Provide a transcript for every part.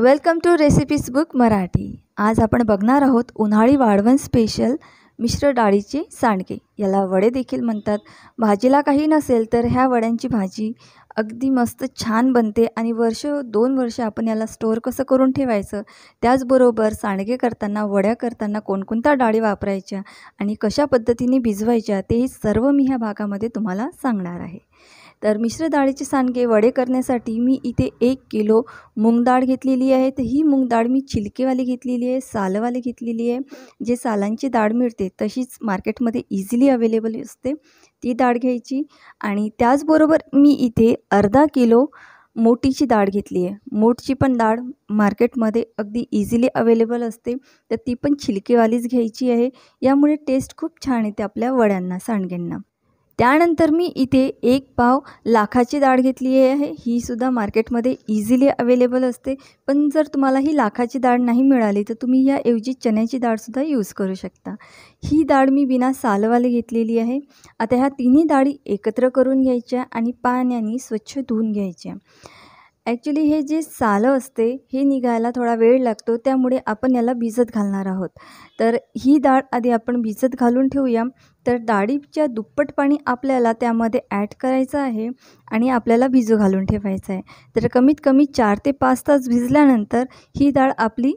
welcome to recipes book Marathi आज आपण बघणार आहोत उन्हाळी वाढवण स्पेशल मिश्र डाळीचे सांडगे याला वडे देखील म्हणतात भाजीला काही नसेल तर ह्या वड्यांची भाजी अगदी मस्त छान बनते आणि वर्ष दोन वर्ष आपण याला स्टोअर कसं करून ठेवायचं त्याचबरोबर सांडगे करताना वड्या करताना कोणकोणत्या डाळी वापरायच्या आणि कशा पद्धतीने भिजवायच्या तेही सर्व मी ह्या भागामध्ये तुम्हाला सांगणार आहे तर मिश्र डाळीचे सांडगे वडे करण्यासाठी मी इथे एक किलो मूग डाळ घेतलेली आहे तर ही मूग डाळ मी छिलकेवाली घेतलेली आहे सालवाली घेतलेली आहे जे सालांची डाळ मिळते तशीच मार्केटमध्ये इझिली अवेलेबल असते ती डाळ घ्यायची आणि त्याचबरोबर मी इथे अर्धा किलो मोठीची डाळ घेतली आहे मोठची पण डाळ मार्केटमध्ये अगदी इझिली अवेलेबल असते तर ती पण छिलकेवालीच घ्यायची आहे यामुळे टेस्ट खूप छान येते आपल्या वड्यांना सांडग्यांना त्यानंतर मी इथे एक पाव लाखाची डाळ घेतली आहे ही सुद्धा मार्केटमध्ये इझिली अवेलेबल असते पण जर तुम्हाला ही लाखाची डाळ नाही मिळाली तर तुम्ही याऐवजी चण्याची डाळसुद्धा यूज करू शकता ही डाळ मी बिना सालवाली घेतलेली आहे आता ह्या तिन्ही डाळी एकत्र करून घ्यायच्या आणि पाण्याने स्वच्छ धुवून घ्यायच्या ॲक्च्युली हे जे सालं असते हे निघायला थोडा वेळ लागतो त्यामुळे आपण याला भिजत घालणार आहोत तर ही डाळ आधी आपण भिजत घालून ठेवूया तर डाळीच्या दुप्पट पाणी आपल्याला त्यामध्ये ॲड करायचं आहे आणि आपल्याला भिजू घालून ठेवायचं आहे तर कमीत कमी चार ते पाच तास भिजल्यानंतर ही डाळ आपली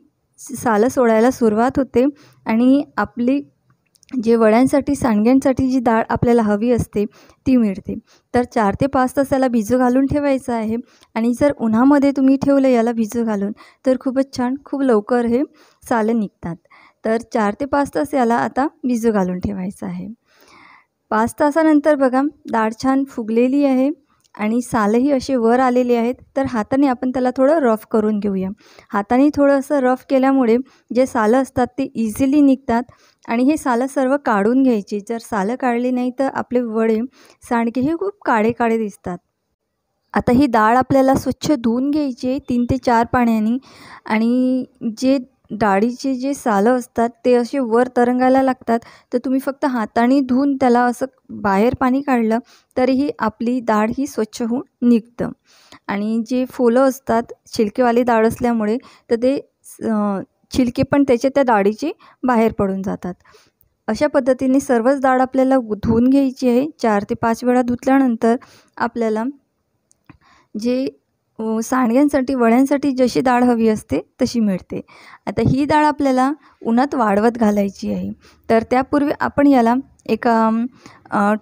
सालं सोडायला सुरुवात होते आणि आपली जे वड्यांसाठी सांडग्यांसाठी जी डाळ आपल्याला हवी असते ती मिळते तर चार ते पाच तास याला भिजू घालून ठेवायचं आहे आणि जर उन्हामध्ये तुम्ही ठेवलं याला भिजू घालून तर खूपच छान खूप लवकर हे सालं निघतात तर चार ते पाच तास याला आता भिजू घालून ठेवायचं आहे पाच तासानंतर बघा डाळ छान फुगलेली आहे आणि सालही असे वर आलेली आहेत तर हाताने आपण त्याला थोडं रफ करून घेऊया हाताने थोडं असं रफ केल्यामुळे जे सालं असतात ते इझिली निघतात आणि हे सालं सर्व काढून घ्यायची जर सालं काढली नाही तर आपले वडे हे खूप काळे काळे दिसतात आता ही डाळ आपल्याला स्वच्छ धुवून घ्यायची तीन ते चार पाण्याने आणि जे डाळीचे जे सालं असतात ते असे वर तरंगायला लागतात तर तुम्ही फक्त हाताने धुवून त्याला असं बाहेर पाणी काढलं तरीही आपली डाळ ही स्वच्छ होऊन निघतं आणि जे फुलं असतात छिलकेवाली डाळ असल्यामुळे तर ते छिलके पण त्याच्या त्या डाळीचे बाहेर पडून जातात अशा पद्धतीने सर्वच डाळ आपल्याला धुवून घ्यायची आहे चार ते पाच वेळा धुतल्यानंतर आपल्याला जे सांडग्यांसाठी वळ्यांसाठी जशी डाळ हवी असते तशी मिळते आता ही डाळ आपल्याला उन्हात वाळवत घालायची आहे तर त्यापूर्वी आपण याला एका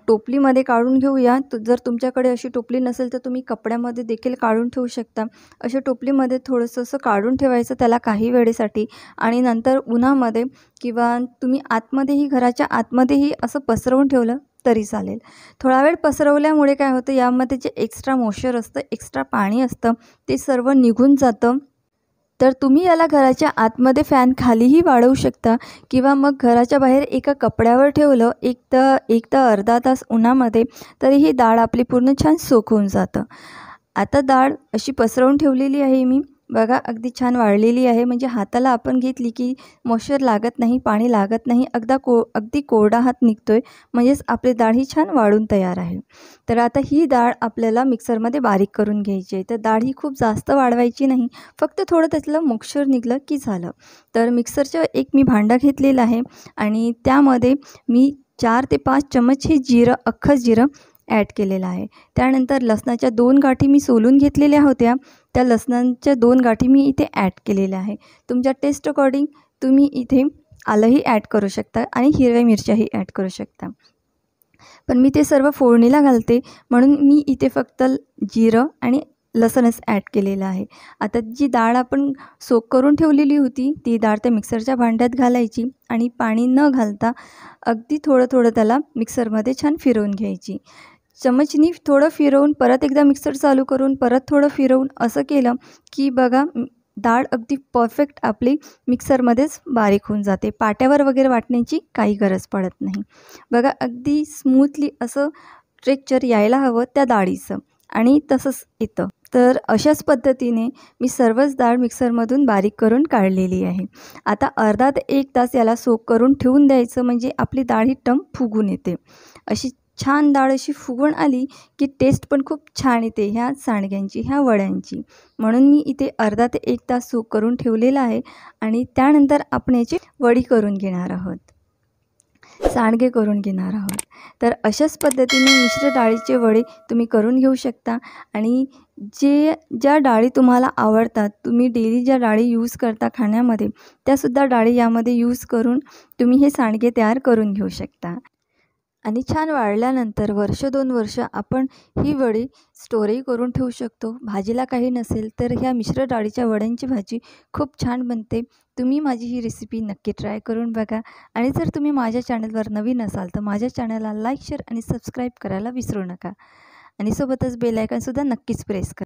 टोपलीमध्ये काढून घेऊया जर तुमच्याकडे अशी टोपली नसेल तर तुम्ही कपड्यामध्ये देखील काढून ठेवू शकता अशा टोपलीमध्ये थोडंसं असं काढून ठेवायचं त्याला काही वेळेसाठी आणि नंतर उन्हामध्ये किंवा तुम्ही आतमध्येही घराच्या आतमध्येही असं पसरवून ठेवलं तरी चालेल थोडा वेळ पसरवल्यामुळे काय होतं यामध्ये जे एक्स्ट्रा मॉइश्चर असतं एक्स्ट्रा पाणी असतं ते सर्व निघून जातं तर तुम्ही याला घराच्या आतमध्ये फॅन खालीही वाढवू शकता किंवा मग घराच्या बाहेर एका कपड्यावर ठेवलं एक तर एक तर अर्धा तास उन्हामध्ये तरी ही डाळ आपली पूर्ण छान सोकून जातं आता डाळ अशी पसरवून ठेवलेली आहे मी बघा अगदी छान वाळलेली आहे म्हणजे हाताला आपण घेतली की मॉश्चर लागत नाही पाणी लागत नाही अगदा को अगदी कोरडा हात निघतो आहे म्हणजेच आपली डाळ ही छान वाळून तयार आहे तर आता ही डाळ आपल्याला मिक्सरमध्ये बारीक करून घ्यायची आहे तर डाळ ही खूप जास्त वाढवायची नाही फक्त थोडं त्यातलं मॉइश्चर निघलं की झालं तर मिक्सरचं एक मी भांडं घेतलेलं आहे आणि त्यामध्ये मी चार ते पाच चमच हे जिरं अख्खं जिरं ॲड केलेला आहे त्यानंतर लसणाच्या दोन गाठी मी सोलून घेतलेल्या होत्या त्या लसणांच्या दोन गाठी मी इथे ॲड केलेल्या आहे तुमच्या टेस्ट अकॉर्डिंग तुम्ही इथे आलंही ॲड करू शकता आणि हिरव्या मिरच्याही ॲड करू शकता पण मी ते सर्व फोडणीला घालते म्हणून मी इथे फक्त जिरं आणि लसणच ॲड केलेलं आहे आता जी डाळ आपण सोक करून ठेवलेली होती ती डाळ त्या मिक्सरच्या भांड्यात घालायची आणि पाणी न घालता अगदी थोडं थोडं त्याला मिक्सरमध्ये छान फिरवून घ्यायची चमचनी थोडं फिरवून परत एकदा मिक्सर चालू करून परत थोडं फिरवून असं केलं की बघा डाळ अगदी परफेक्ट आपली मिक्सरमध्येच बारीक होऊन जाते पाट्यावर वगैरे वाटण्याची काही गरज पडत नाही बघा अगदी स्मूथली असं ट्रेक्चर यायला हवं त्या डाळीचं आणि तसंच येतं तर अशाच पद्धतीने मी सर्वच डाळ मिक्सरमधून बारीक करून काढलेली आहे आता अर्धा ते एक तास याला सोक करून ठेवून द्यायचं म्हणजे आपली डाळ ही टम फुगून येते अशी छान डाळ अशी फुगवून आली की टेस्ट पण खूप छान येते ह्या सांडग्यांची ह्या वड्यांची म्हणून मी इथे अर्धा ते एक तास सूप करून ठेवलेला आहे आणि त्यानंतर आपण याची वडी करून घेणार आहोत सांडगे करून घेणार आहोत तर अशाच पद्धतीने मिश्र डाळीचे वडे तुम्ही करून घेऊ शकता आणि जे ज्या डाळी तुम्हाला आवडतात तुम्ही डेली ज्या डाळी यूज करता खाण्यामध्ये त्यासुद्धा डाळी यामध्ये यूज करून तुम्ही हे सांडगे तयार करून घेऊ शकता आणि छान वाळल्यानंतर वर्ष दोन वर्ष आपण ही वडी स्टोरही करून ठेवू शकतो भाजीला काही नसेल तर ह्या मिश्र डाळीच्या वड्यांची भाजी खूप छान बनते तुम्ही माझी ही रेसिपी नक्की ट्राय करून बघा आणि जर तुम्ही माझ्या चॅनलवर नवीन असाल तर माझ्या चॅनलला लाईक शेअर आणि सबस्क्राईब करायला विसरू नका आणि सोबतच बेलायकनसुद्धा नक्कीच प्रेस करा